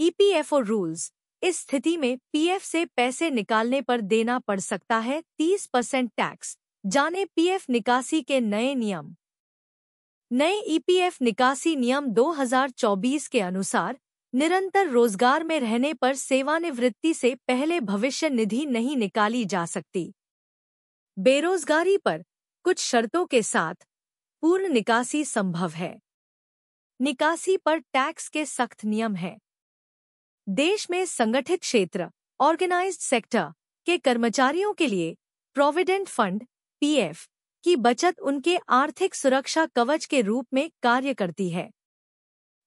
EPFO e rules इस स्थिति में पीएफ से पैसे निकालने पर देना पड़ सकता है 30 परसेंट टैक्स जाने पीएफ निकासी के नए नियम नए ईपीएफ e निकासी नियम 2024 के अनुसार निरंतर रोजगार में रहने पर सेवानिवृत्ति से पहले भविष्य निधि नहीं निकाली जा सकती बेरोजगारी पर कुछ शर्तों के साथ पूर्ण निकासी संभव है निकासी पर टैक्स के सख्त नियम हैं देश में संगठित क्षेत्र ऑर्गेनाइज्ड सेक्टर के कर्मचारियों के लिए प्रोविडेंट फंड पीएफ की बचत उनके आर्थिक सुरक्षा कवच के रूप में कार्य करती है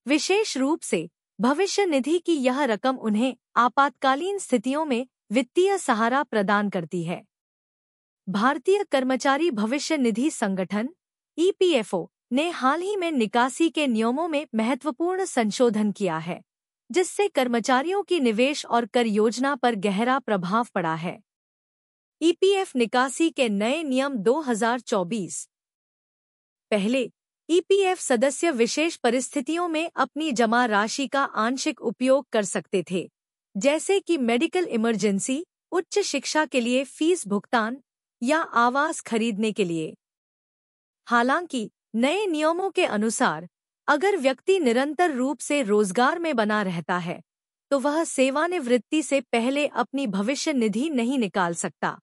विशेष रूप से भविष्य निधि की यह रकम उन्हें आपातकालीन स्थितियों में वित्तीय सहारा प्रदान करती है भारतीय कर्मचारी भविष्य निधि संगठन ईपीएफओ e ने हाल ही में निकासी के नियमों में महत्वपूर्ण संशोधन किया है जिससे कर्मचारियों की निवेश और कर योजना पर गहरा प्रभाव पड़ा है ईपीएफ e निकासी के नए नियम 2024 पहले ईपीएफ e सदस्य विशेष परिस्थितियों में अपनी जमा राशि का आंशिक उपयोग कर सकते थे जैसे कि मेडिकल इमरजेंसी उच्च शिक्षा के लिए फीस भुगतान या आवास खरीदने के लिए हालांकि नए नियमों के अनुसार अगर व्यक्ति निरंतर रूप से रोजगार में बना रहता है तो वह सेवानिवृत्ति से पहले अपनी भविष्य निधि नहीं निकाल सकता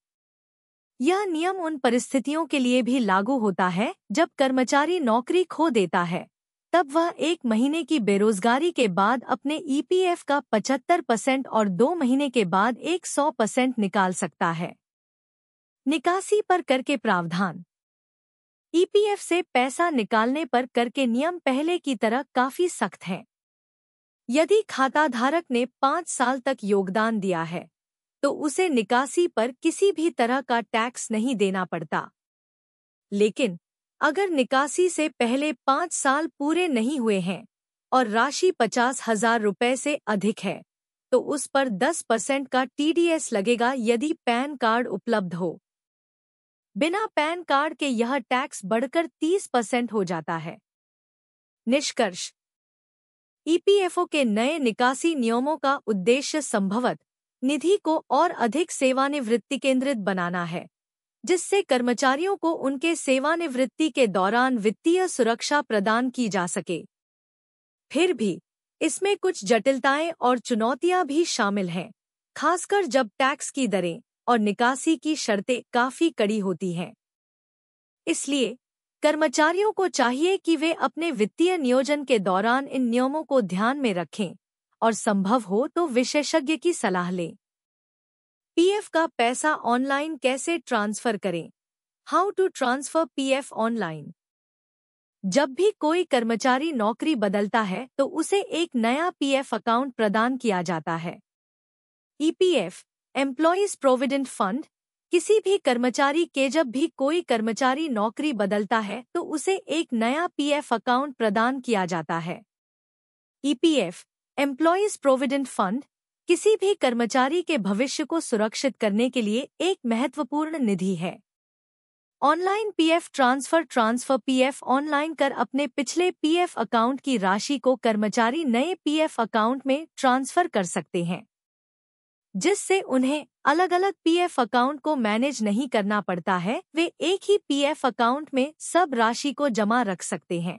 यह नियम उन परिस्थितियों के लिए भी लागू होता है जब कर्मचारी नौकरी खो देता है तब वह एक महीने की बेरोजगारी के बाद अपने ईपीएफ e का 75 परसेंट और दो महीने के बाद 100 परसेंट निकाल सकता है निकासी पर कर के प्रावधान ईपीएफ e से पैसा निकालने पर कर के नियम पहले की तरह काफी सख्त हैं यदि खाताधारक ने पाँच साल तक योगदान दिया है तो उसे निकासी पर किसी भी तरह का टैक्स नहीं देना पड़ता लेकिन अगर निकासी से पहले पाँच साल पूरे नहीं हुए हैं और राशि पचास हजार रुपये से अधिक है तो उस पर दस परसेंट का टीडीएस लगेगा यदि पैन कार्ड उपलब्ध हो बिना पैन कार्ड के यह टैक्स बढ़कर 30 परसेंट हो जाता है निष्कर्ष ईपीएफओ के नए निकासी नियमों का उद्देश्य संभवत निधि को और अधिक सेवानिवृत्ति केंद्रित बनाना है जिससे कर्मचारियों को उनके सेवानिवृत्ति के दौरान वित्तीय सुरक्षा प्रदान की जा सके फिर भी इसमें कुछ जटिलताएं और चुनौतियां भी शामिल हैं खासकर जब टैक्स की दरें और निकासी की शर्तें काफी कड़ी होती हैं इसलिए कर्मचारियों को चाहिए कि वे अपने वित्तीय नियोजन के दौरान इन नियमों को ध्यान में रखें और संभव हो तो विशेषज्ञ की सलाह लें पीएफ का पैसा ऑनलाइन कैसे ट्रांसफर करें how to transfer PF online जब भी कोई कर्मचारी नौकरी बदलता है तो उसे एक नया पीएफ अकाउंट प्रदान किया जाता है ईपीएफ एम्प्लॉयज प्रोविडेंट फंड किसी भी कर्मचारी के जब भी कोई कर्मचारी नौकरी बदलता है तो उसे एक नया पीएफ अकाउंट प्रदान किया जाता है ईपीएफ एम्प्लॉयज प्रोविडेंट फंड किसी भी कर्मचारी के भविष्य को सुरक्षित करने के लिए एक महत्वपूर्ण निधि है online PF transfer transfer PF online कर अपने पिछले पीएफ अकाउंट की राशि को कर्मचारी नए पीएफ अकाउंट में ट्रांसफर कर सकते हैं जिससे उन्हें अलग अलग पीएफ अकाउंट को मैनेज नहीं करना पड़ता है वे एक ही पीएफ अकाउंट में सब राशि को जमा रख सकते हैं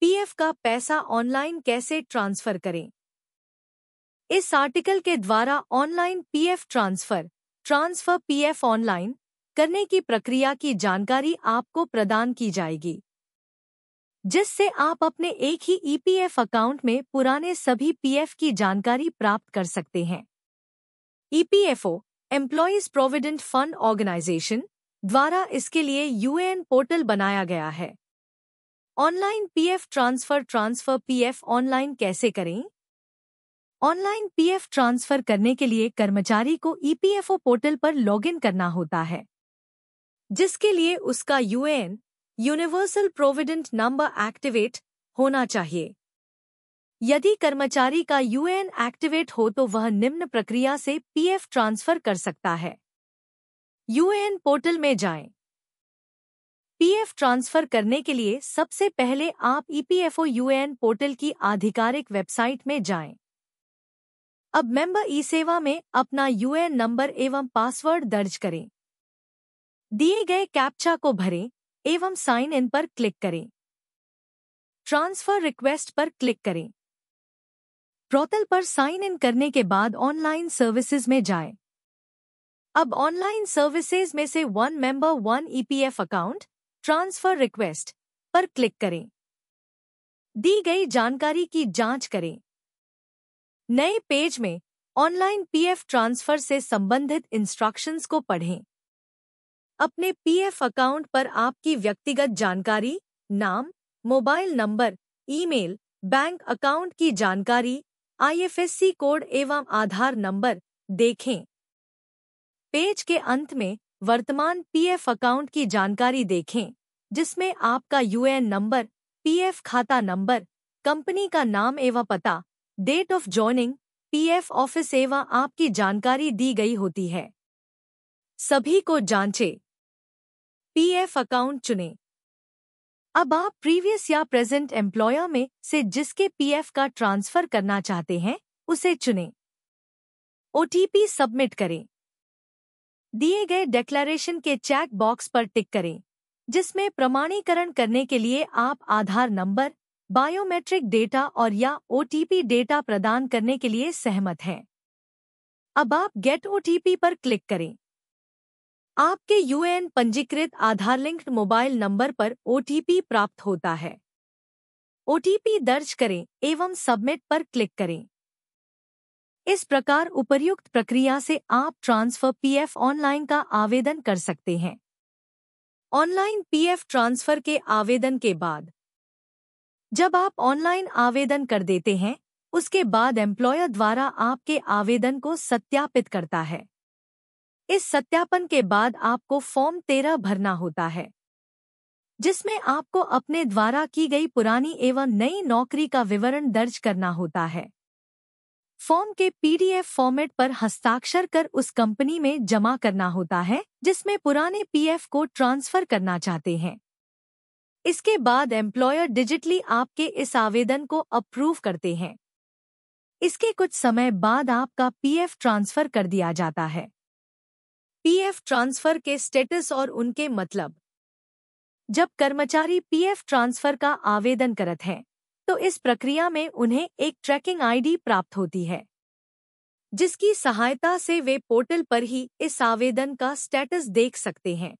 पीएफ का पैसा ऑनलाइन कैसे ट्रांसफर करें इस आर्टिकल के द्वारा online PF transfer transfer PF online करने की प्रक्रिया की जानकारी आपको प्रदान की जाएगी जिससे आप अपने एक ही ईपीएफ e अकाउंट में पुराने सभी पीएफ की जानकारी प्राप्त कर सकते हैं EPFO employees provident fund organisation द्वारा इसके लिए यूएएन पोर्टल बनाया गया है online PF transfer transfer PF online कैसे करें ऑनलाइन पीएफ ट्रांसफर करने के लिए कर्मचारी को ईपीएफओ e पोर्टल पर लॉगिन करना होता है जिसके लिए उसका UAN universal provident number activate होना चाहिए यदि कर्मचारी का यूएएन एक्टिवेट हो तो वह निम्न प्रक्रिया से पीएफ ट्रांसफर कर सकता है यूएएन पोर्टल में जाएं। पीएफ ट्रांसफर करने के लिए सबसे पहले आप ईपीएफओ यूएएन पोर्टल की आधिकारिक वेबसाइट में जाएं। अब मेंबर ई सेवा में अपना यूएएन नंबर एवं पासवर्ड दर्ज करें दिए गए कैप्चा को भरें एवं साइन इन पर क्लिक करें ट्रांसफर रिक्वेस्ट पर क्लिक करें पोर्टल पर साइन इन करने के बाद ऑनलाइन सर्विसेज में जाएं। अब ऑनलाइन सर्विसेज में से one member one EPF e account transfer request पर क्लिक करें दी गई जानकारी की जांच करें नए पेज में ऑनलाइन पीएफ ट्रांसफर से संबंधित इंस्ट्रक्शंस को पढ़ें अपने पीएफ अकाउंट पर आपकी व्यक्तिगत जानकारी नाम mobile number email bank account की जानकारी आईएफएससी कोड एवं आधार नंबर देखें पेज के अंत में वर्तमान पीएफ अकाउंट की जानकारी देखें जिसमें आपका यूएन नंबर पीएफ खाता नंबर कंपनी का नाम एवं पता date of joining PF office एवं आपकी जानकारी दी गई होती है सभी को जांचें पीएफ अकाउंट चुनें अब आप प्रीवियस या प्रेजेंट एम्प्लॉयर में से जिसके पीएफ का ट्रांसफर करना चाहते हैं उसे चुनें ओटीपी सबमिट करें दिए गए डेक्लरेशन के चेक बॉक्स पर टिक करें जिसमें प्रमाणीकरण करने के लिए आप आधार नंबर बायोमेट्रिक डेटा और या ओटीपी डेटा प्रदान करने के लिए सहमत हैं अब आप गेट ओटीपी पर क्लिक करें आपके यूएएन पंजीकृत आधार लिंक्ड मोबाइल नंबर पर ओटीपी प्राप्त होता है ओटीपी दर्ज करें एवं सबमिट पर क्लिक करें इस प्रकार उपर्युक्त प्रक्रिया से आप ट्रांसफर पीएफ ऑनलाइन का आवेदन कर सकते हैं ऑनलाइन पीएफ ट्रांसफर के आवेदन के बाद जब आप ऑनलाइन आवेदन कर देते हैं उसके बाद एम्प्लॉयर द्वारा आपके आवेदन को सत्यापित करता है इस सत्यापन के बाद आपको फॉर्म तेरह भरना होता है जिसमें आपको अपने द्वारा की गई पुरानी एवं नई नौकरी का विवरण दर्ज करना होता है फॉर्म के पीडीएफ फॉर्मेट पर हस्ताक्षर कर उस कंपनी में जमा करना होता है जिसमें पुराने पीएफ को ट्रांसफर करना चाहते हैं इसके बाद एम्प्लॉयर डिजिटली आपके इस आवेदन को अप्रूव करते हैं इसके कुछ समय बाद आपका पीएफ ट्रांसफर कर दिया जाता है पीएफ ट्रांसफर के स्टेटस और उनके मतलब जब कर्मचारी पीएफ ट्रांसफर का आवेदन करत हैं तो इस प्रक्रिया में उन्हें एक ट्रैकिंग आईडी प्राप्त होती है जिसकी सहायता से वे पोर्टल पर ही इस आवेदन का स्टेटस देख सकते हैं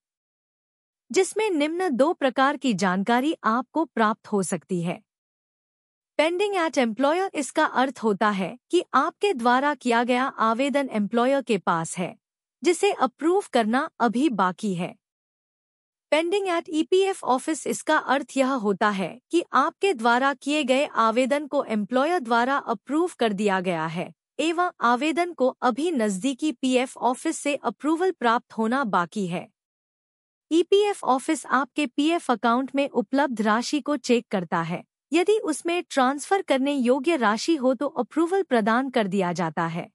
जिसमें निम्न दो प्रकार की जानकारी आपको प्राप्त हो सकती है पेंडिंग एट एम्प्लॉयर इसका अर्थ होता है कि आपके द्वारा किया गया आवेदन एम्प्लॉयर के पास है जिसे अप्रूव करना अभी बाकी है पेंडिंग एट ईपीएफ ऑफिस इसका अर्थ यह होता है कि आपके द्वारा किए गए आवेदन को एम्प्लॉयर द्वारा अप्रूव कर दिया गया है एवं आवेदन को अभी नजदीकी पीएफ ऑफिस से अप्रूवल प्राप्त होना बाकी है ईपीएफ e ऑफिस आपके पीएफ अकाउंट में उपलब्ध राशि को चेक करता है यदि उसमें ट्रांसफर करने योग्य राशि हो तो अप्रूवल प्रदान कर दिया जाता है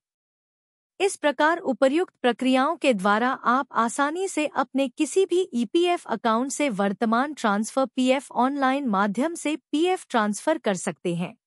इस प्रकार उपर्युक्त प्रक्रियाओं के द्वारा आप आसानी से अपने किसी भी ईपीएफ e अकाउंट से वर्तमान ट्रांसफर पीएफ ऑनलाइन माध्यम से पीएफ ट्रांसफर कर सकते हैं